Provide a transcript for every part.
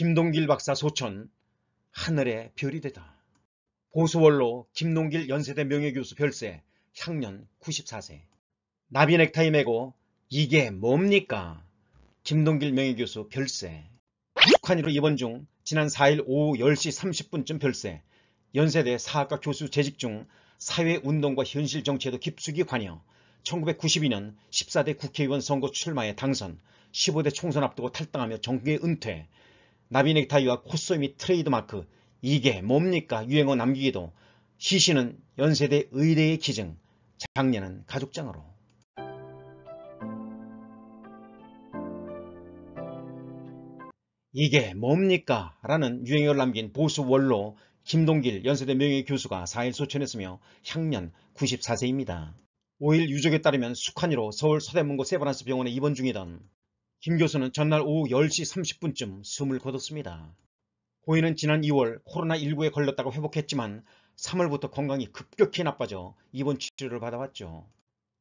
김동길 박사 소천 하늘의 별이 되다. 보수월로 김동길 연세대 명예교수 별세 향년 94세 나비 넥타이 메고 이게 뭡니까? 김동길 명예교수 별세 북한으로 입원 중 지난 4일 오후 10시 30분쯤 별세 연세대 사학과 교수 재직 중 사회운동과 현실 정치에도 깊숙이 관여 1992년 14대 국회의원 선거 출마에 당선 15대 총선 앞두고 탈당하며 정계 은퇴 나비넥타이와 코스 및 트레이드마크 이게 뭡니까 유행어 남기기도 시신은 연세대 의대의 기증 작년은 가족장으로 이게 뭡니까? 라는 유행어를 남긴 보수 원로 김동길 연세대 명예 교수가 4일 소천했으며 향년 94세입니다. 5일 유족에 따르면 숙환이로 서울 서대문구 세바란스 병원에 입원 중이던 김 교수는 전날 오후 10시 30분쯤 숨을 거뒀습니다. 고인은 지난 2월 코로나19에 걸렸다고 회복했지만 3월부터 건강이 급격히 나빠져 입원 치료를 받아왔죠.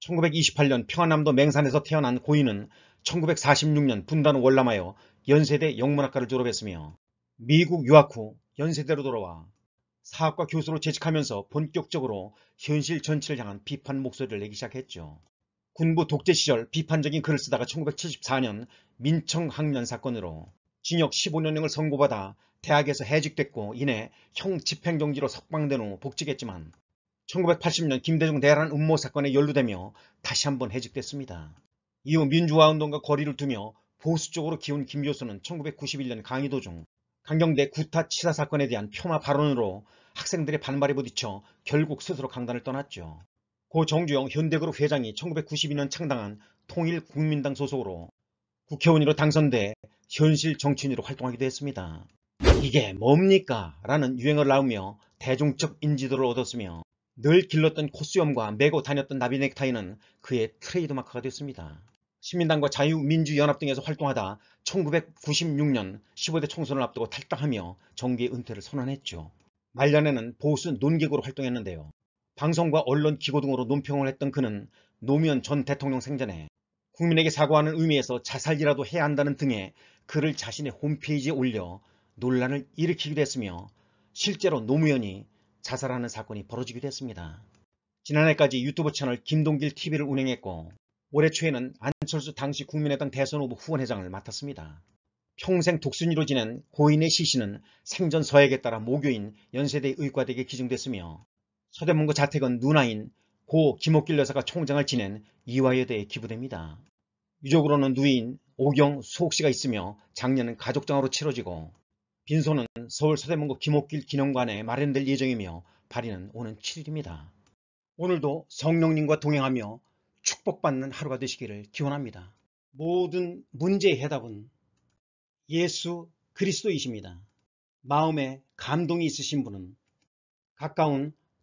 1928년 평안남도 맹산에서 태어난 고인은 1946년 분단 월남하여 연세대 영문학과를 졸업했으며 미국 유학 후 연세대로 돌아와 사학과 교수로 재직하면서 본격적으로 현실 전체를 향한 비판 목소리를 내기 시작했죠. 군부 독재 시절 비판적인 글을 쓰다가 1974년 민청학년 사건으로 징역 15년형을 선고받아 대학에서 해직됐고 이내 형 집행정지로 석방된 후 복직했지만 1980년 김대중 대란 음모 사건에 연루되며 다시 한번 해직됐습니다. 이후 민주화운동과 거리를 두며 보수 쪽으로 기운 김 교수는 1991년 강의 도중 강경대 구타 치사 사건에 대한 폄하 발언으로 학생들의 반발에 부딪혀 결국 스스로 강단을 떠났죠. 고 정주영 현대그룹 회장이 1992년 창당한 통일국민당 소속으로 국회의원으로 당선돼 현실 정치인으로 활동하기도 했습니다. 이게 뭡니까? 라는 유행을 나오며 대중적 인지도를 얻었으며 늘 길렀던 코수염과 메고 다녔던 나비 넥타이는 그의 트레이드마크가 됐습니다. 시민당과 자유민주연합 등에서 활동하다 1996년 15대 총선을 앞두고 탈당하며 정계 은퇴를 선언했죠. 말년에는 보수 논객으로 활동했는데요. 방송과 언론 기고 등으로 논평을 했던 그는 노무현 전 대통령 생전에 국민에게 사과하는 의미에서 자살이라도 해야 한다는 등의 글을 자신의 홈페이지에 올려 논란을 일으키기도 했으며 실제로 노무현이 자살하는 사건이 벌어지기도 했습니다. 지난해까지 유튜브 채널 김동길 TV를 운행했고 올해 초에는 안철수 당시 국민의당 대선 후보 후원회장을 맡았습니다. 평생 독순이로 지낸 고인의 시신은 생전 서약에 따라 모교인 연세대 의과대에 기증됐으며 서대문구 자택은 누나인 고 김옥길 여사가 총장을 지낸 이화여대에 기부됩니다. 유족으로는 누인 오경 수옥씨가 있으며 작년은 가족장으로 치러지고 빈소는 서울 서대문구 김옥길 기념관에 마련될 예정이며 발인은 오는 7일입니다. 오늘도 성령님과 동행하며 축복받는 하루가 되시기를 기원합니다. 모든 문제의 해답은 예수 그리스도이십니다. 마음에 감동이 있으신 분은 가까운